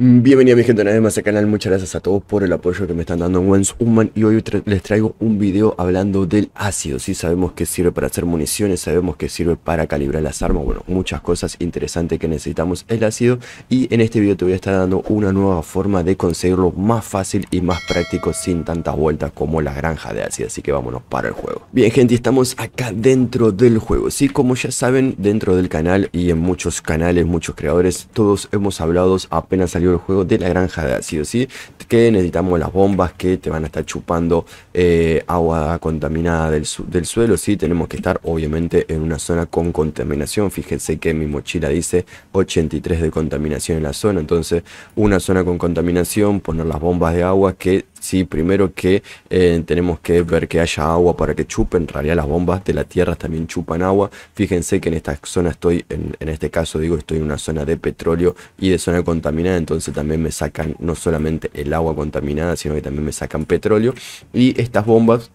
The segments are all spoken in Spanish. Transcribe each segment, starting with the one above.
Bienvenida mi gente una vez más al canal, muchas gracias a todos por el apoyo que me están dando en Wens Human y hoy les traigo un video hablando del ácido, Si sabemos que sirve para hacer municiones, sabemos que sirve para calibrar las armas, bueno, muchas cosas interesantes que necesitamos el ácido y en este video te voy a estar dando una nueva forma de conseguirlo más fácil y más práctico sin tantas vueltas como la granja de ácido, así que vámonos para el juego. Bien gente, estamos acá dentro del juego, sí, como ya saben, dentro del canal y en muchos canales, muchos creadores, todos hemos hablado apenas salió el juego de la granja de ácido, ¿sí? Que necesitamos las bombas que te van a estar chupando eh, agua contaminada del, del suelo, ¿sí? Tenemos que estar obviamente en una zona con contaminación. Fíjense que mi mochila dice 83 de contaminación en la zona, entonces una zona con contaminación, poner las bombas de agua que Sí, primero que eh, tenemos que ver que haya agua para que chupen. En realidad las bombas de la tierra también chupan agua. Fíjense que en esta zona estoy, en, en, este caso digo, estoy en una zona de petróleo y de zona contaminada. Entonces también me sacan no solamente el agua contaminada, sino que también me sacan petróleo. Y estas bombas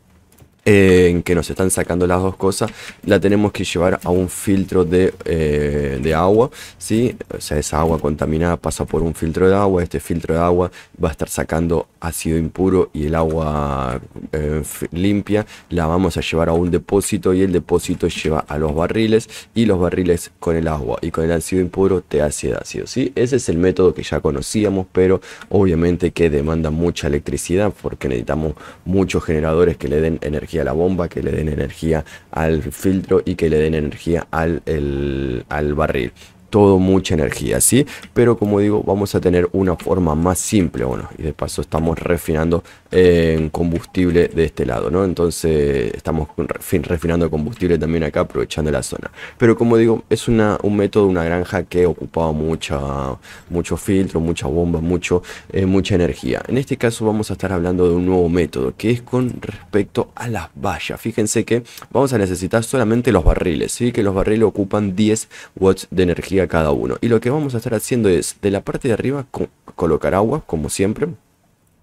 en que nos están sacando las dos cosas, la tenemos que llevar a un filtro eh, de, agua, ¿sí? O sea, esa agua contaminada pasa por un filtro de agua, este filtro de agua va a estar sacando ácido impuro y el agua eh, limpia la vamos a llevar a un depósito y el depósito lleva a los barriles y los barriles con el agua y con el ácido impuro te hace ácido, ¿sí? Ese es el método que ya conocíamos, pero obviamente que demanda mucha electricidad porque necesitamos muchos generadores que le den energía a la bomba, que le den energía al filtro y que le den energía al, al barril todo mucha energía, ¿sí? Pero como digo, vamos a tener una forma más simple, bueno, y de paso estamos refinando eh, combustible de este lado, ¿no? Entonces estamos refinando combustible también acá, aprovechando la zona. Pero como digo, es un método, una granja que ocupaba mucha, mucho filtro, mucha bomba, mucho, eh, mucha energía. En este caso vamos a estar hablando de un nuevo método, que es con respecto a las vallas. Fíjense que vamos a necesitar solamente los barriles, ¿sí? Que los barriles ocupan 10 watts de energía cada uno. Y lo que vamos a estar haciendo es, de la parte de arriba colocar agua, como siempre.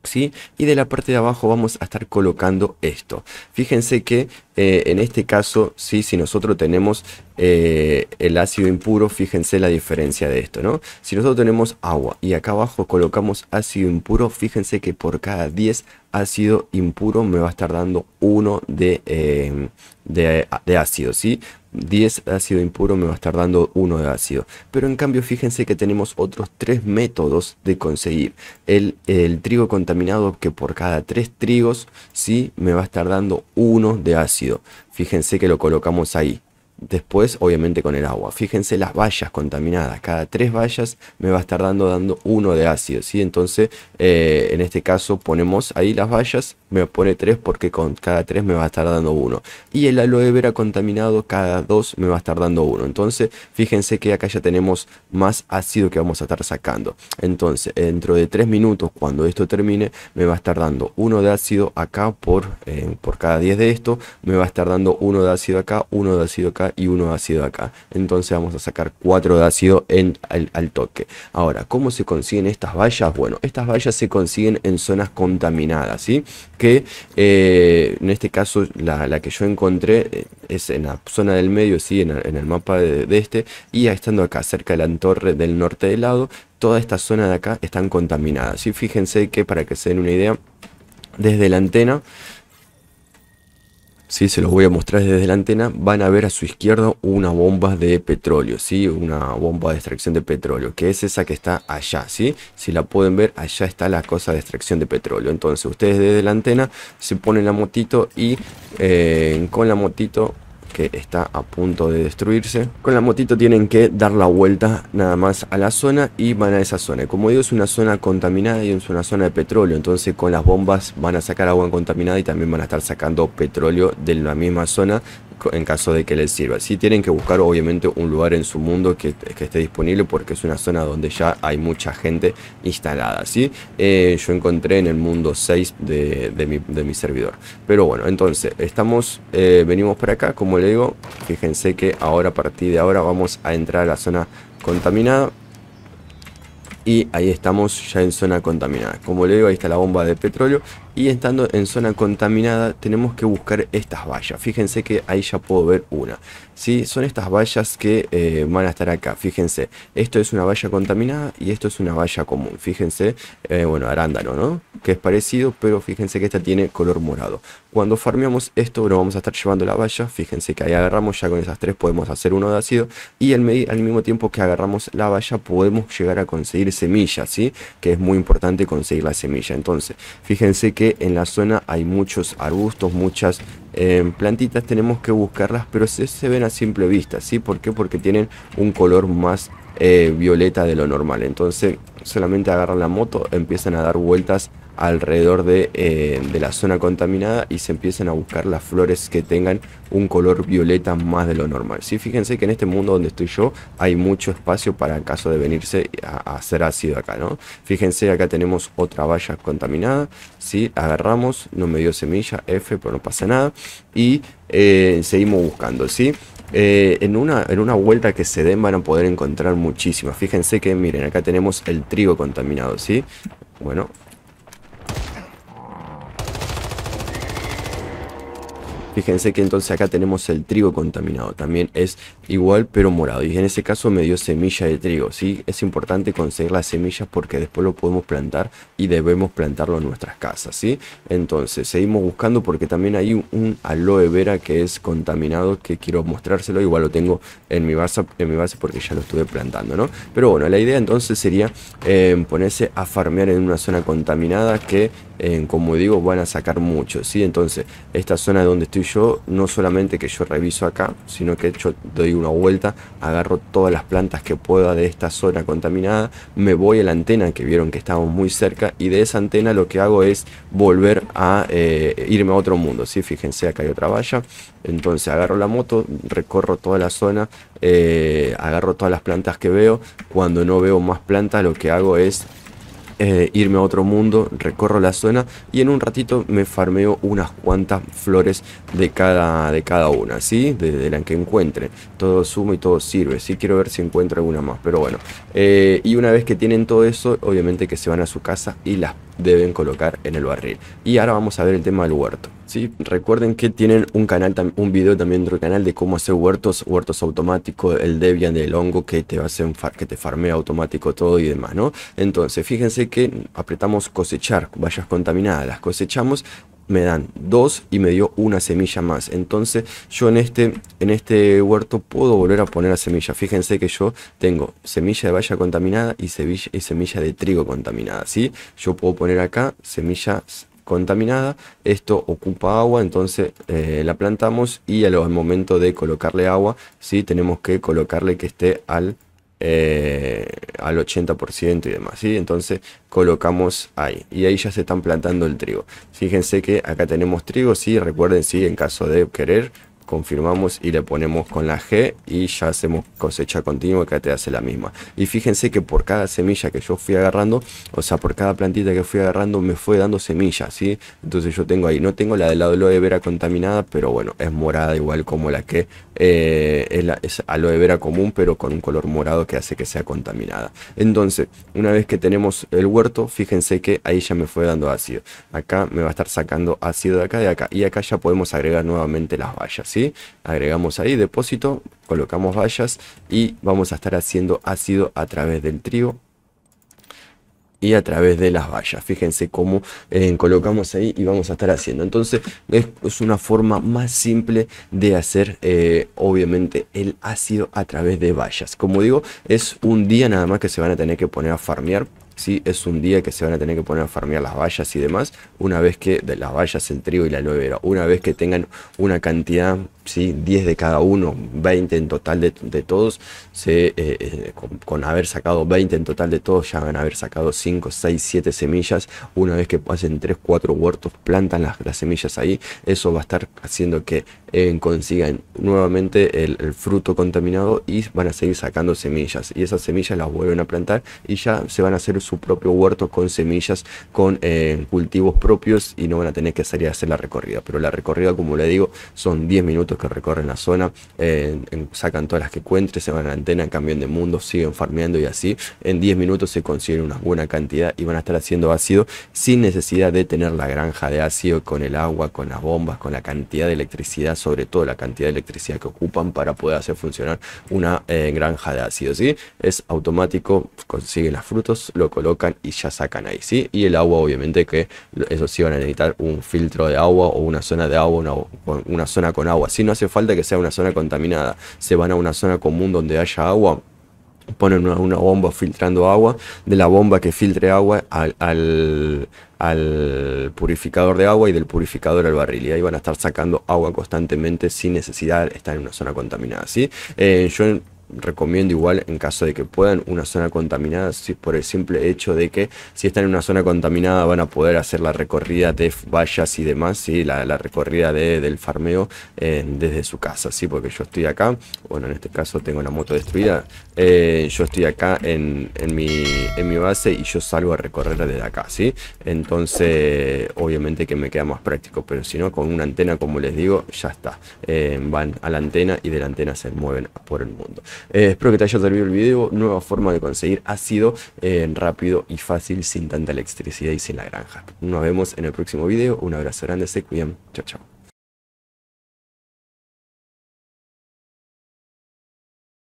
¿Sí? Y de la parte de abajo vamos a estar colocando esto. Fíjense que eh, en este caso, sí, si nosotros tenemos eh, el ácido impuro, fíjense la diferencia de esto, ¿no? Si nosotros tenemos agua y acá abajo colocamos ácido impuro, fíjense que por cada 10 ácido impuro me va a estar dando 1 eh, de, de, ácido, ¿sí? 10 ácido impuro me va a estar dando 1 de ácido. Pero en cambio, fíjense que tenemos otros 3 métodos de conseguir el, el trigo contaminado que por cada 3 trigos, sí, me va a estar dando 1 de ácido. Fíjense que lo colocamos ahí. Después, obviamente, con el agua. Fíjense las vallas contaminadas. Cada tres vallas me va a estar dando, dando uno de ácido. ¿sí? Entonces, eh, en este caso, ponemos ahí las vallas me pone 3 porque con cada 3 me va a estar dando uno Y el aloe vera contaminado cada 2 me va a estar dando uno Entonces, fíjense que acá ya tenemos más ácido que vamos a estar sacando. Entonces, dentro de 3 minutos, cuando esto termine, me va a estar dando uno de ácido acá por, eh, por cada 10 de esto. Me va a estar dando uno de ácido acá, uno de ácido acá y uno de ácido acá. Entonces vamos a sacar 4 de ácido en, al, al toque. Ahora, ¿cómo se consiguen estas vallas? Bueno, estas vallas se consiguen en zonas contaminadas, ¿sí? que eh, en este caso la, que yo encontré eh, es en la zona del medio, sí, en, el mapa de, este, y estando acá cerca de la torre del norte del lado, toda esta zona de acá están contaminadas. Y fíjense que para que se den una idea, desde la antena ¿sí? se los voy a mostrar desde la antena, van a ver a su izquierda una bomba de petróleo, ¿sí? una bomba de extracción de petróleo, que es esa que está allá. ¿sí? Si la pueden ver, allá está la cosa de extracción de petróleo. Entonces ustedes desde la antena se ponen la motito y eh, con la motito que está a punto de destruirse. Con la motito tienen que dar la vuelta nada más a la zona y van a esa zona. Como digo, es una zona contaminada y es una zona de petróleo, entonces con las bombas van a sacar agua contaminada y también van a estar sacando petróleo de la misma zona en caso de que les sirva. Si tienen que buscar obviamente un lugar en su mundo que, esté disponible porque es una zona donde ya hay mucha gente instalada. ¿sí? Eh, yo encontré en el mundo 6 de, mi, servidor. Pero bueno, entonces estamos, eh, venimos para acá, como le digo, fíjense que ahora a partir de ahora vamos a entrar a la zona contaminada. Y ahí estamos ya en zona contaminada. Como le digo, ahí está la bomba de petróleo y estando en zona contaminada tenemos que buscar estas vallas. Fíjense que ahí ya puedo ver una. ¿sí? Son estas vallas que eh, van a estar acá. Fíjense, esto es una valla contaminada y esto es una valla común. Fíjense, eh, bueno, arándano, ¿no? Que es parecido, pero fíjense que esta tiene color morado. Cuando farmeamos esto, lo vamos a estar llevando la valla. Fíjense que ahí agarramos, ya con esas tres podemos hacer uno de ácido. Y al, mismo tiempo que agarramos la valla, podemos llegar a conseguir semillas, ¿sí? Que es muy importante conseguir la semilla. Entonces, fíjense que en la zona hay muchos arbustos, muchas eh, plantitas, tenemos que buscarlas, pero se, se, ven a simple vista, ¿sí? ¿Por qué? Porque tienen un color más eh, violeta de lo normal. Entonces solamente agarran la moto, empiezan a dar vueltas alrededor eh, de, la zona contaminada y se empiezan a buscar las flores que tengan un color violeta más de lo normal. ¿sí? Fíjense que en este mundo donde estoy yo hay mucho espacio para el caso de venirse a, hacer ácido acá. ¿no? Fíjense, acá tenemos otra valla contaminada. ¿sí? Agarramos, no me dio semilla, F, pero pues no pasa nada. Y eh, seguimos buscando. ¿sí? Eh, en, una, en una vuelta que se den van a poder encontrar muchísimas. Fíjense que miren, acá tenemos el trigo contaminado, ¿sí? Bueno, Fíjense que entonces acá tenemos el trigo contaminado, también es igual pero morado. Y en ese caso me dio semilla de trigo, ¿sí? Es importante conseguir las semillas porque después lo podemos plantar y debemos plantarlo en nuestras casas, ¿sí? Entonces seguimos buscando porque también hay un, aloe vera que es contaminado que quiero mostrárselo. Igual lo tengo en mi base, en mi base porque ya lo estuve plantando, ¿no? Pero bueno, la idea entonces sería eh, ponerse a farmear en una zona contaminada que eh, como digo, van a sacar mucho, ¿sí? Entonces, esta zona donde estoy yo, no solamente que yo reviso acá, sino que yo doy una vuelta, agarro todas las plantas que pueda de esta zona contaminada, me voy a la antena que vieron que estaba muy cerca y de esa antena lo que hago es volver a eh, irme a otro mundo, ¿sí? Fíjense, acá hay otra valla, entonces agarro la moto, recorro toda la zona, eh, agarro todas las plantas que veo, cuando no veo más plantas lo que hago es eh, irme a otro mundo, recorro la zona y en un ratito me farmeo unas cuantas flores de cada, de cada una, ¿sí? De, la que encuentre. Todo sumo y todo sirve, Si Quiero ver si encuentro alguna más, pero bueno. Eh, y una vez que tienen todo eso, obviamente que se van a su casa y las deben colocar en el barril. Y ahora vamos a ver el tema del huerto. Recuerden que tienen un canal, un video también del canal de cómo hacer huertos, huertos automáticos, el Debian del hongo que te hace un que te farmea automático todo y demás, ¿no? Entonces, fíjense que apretamos cosechar, vallas contaminadas, las cosechamos me dan dos y me dio una semilla más. Entonces yo en este, en este huerto puedo volver a poner la semilla. Fíjense que yo tengo semilla de valla contaminada y semilla, y semilla de trigo contaminada. ¿sí? Yo puedo poner acá semillas contaminada, esto ocupa agua, entonces eh, la plantamos y al momento de colocarle agua, si tenemos que colocarle que esté al, eh, al 80% y demás, ¿sí? entonces colocamos ahí y ahí ya se están plantando el trigo. Fíjense que acá tenemos trigo, sí, recuerden, si en caso de querer confirmamos y le ponemos con la G y ya hacemos cosecha continua que te hace la misma. Y fíjense que por cada semilla que yo fui agarrando, o sea, por cada plantita que fui agarrando me fue dando semillas, ¿sí? Entonces yo tengo ahí, no tengo la de lado aloe vera contaminada, pero bueno, es morada igual como la que eh, es, aloe vera común, pero con un color morado que hace que sea contaminada. Entonces, una vez que tenemos el huerto, fíjense que ahí ya me fue dando ácido. Acá me va a estar sacando ácido de acá, de acá. Y acá ya podemos agregar nuevamente las vallas, ¿sí? Agregamos ahí depósito, colocamos vallas y vamos a estar haciendo ácido a través del trigo y a través de las vallas. Fíjense cómo eh, colocamos ahí y vamos a estar haciendo. Entonces es, una forma más simple de hacer eh, obviamente el ácido a través de vallas. Como digo, es un día nada más que se van a tener que poner a farmear es un día que se van a tener que poner a farmear las vallas y demás, una vez que de las vallas, el trigo y la aloe vera, una vez que tengan una cantidad, si 10 de cada uno, 20 en total de, todos, se, eh, eh, con, haber sacado 20 en total de todos, ya van a haber sacado 5, 6, 7 semillas, una vez que pasen 3, 4 huertos, plantan las, semillas ahí, eso va a estar haciendo que eh, consigan nuevamente el, fruto contaminado y van a seguir sacando semillas y esas semillas las vuelven a plantar y ya se van a hacer su propio huerto con semillas, con eh, cultivos propios y no van a tener que salir a hacer la recorrida. Pero la recorrida, como le digo, son 10 minutos que recorren la zona, eh, sacan todas las que encuentren, se van a la antena, cambian de mundo, siguen farmeando y así. En 10 minutos se consiguen una buena cantidad y van a estar haciendo ácido sin necesidad de tener la granja de ácido con el agua, con las bombas, con la cantidad de electricidad, sobre todo la cantidad de electricidad que ocupan para poder hacer funcionar una eh, granja de ácido. ¿sí? Es automático, consiguen las frutos lo colocan y ya sacan ahí, ¿sí? Y el agua, obviamente, que eso sí van a necesitar un filtro de agua o una zona de agua, una, una zona con agua. Si no hace falta que sea una zona contaminada, se van a una zona común donde haya agua ponen una, bomba filtrando agua, de la bomba que filtre agua al, al, purificador de agua y del purificador al barril. Y ahí van a estar sacando agua constantemente sin necesidad, de estar en una zona contaminada. ¿sí? Eh, yo recomiendo igual en caso de que puedan una zona contaminada si por el simple hecho de que si están en una zona contaminada van a poder hacer la recorrida de vallas y demás, y la, recorrida de, del farmeo eh, desde su casa, ¿sí? porque yo estoy acá, bueno en este caso tengo la moto destruida, eh, yo estoy acá en, en, mi, base y yo salgo a recorrer desde acá, ¿sí? entonces obviamente que me queda más práctico, pero si no con una antena como les digo ya está, eh, van a la antena y de la antena se mueven por el mundo. Eh, espero que te haya servido el video. Nueva forma de conseguir ácido en eh, rápido y fácil sin tanta electricidad y sin la granja. Nos vemos en el próximo video. Un abrazo grande, se cuidan. Chao, chao.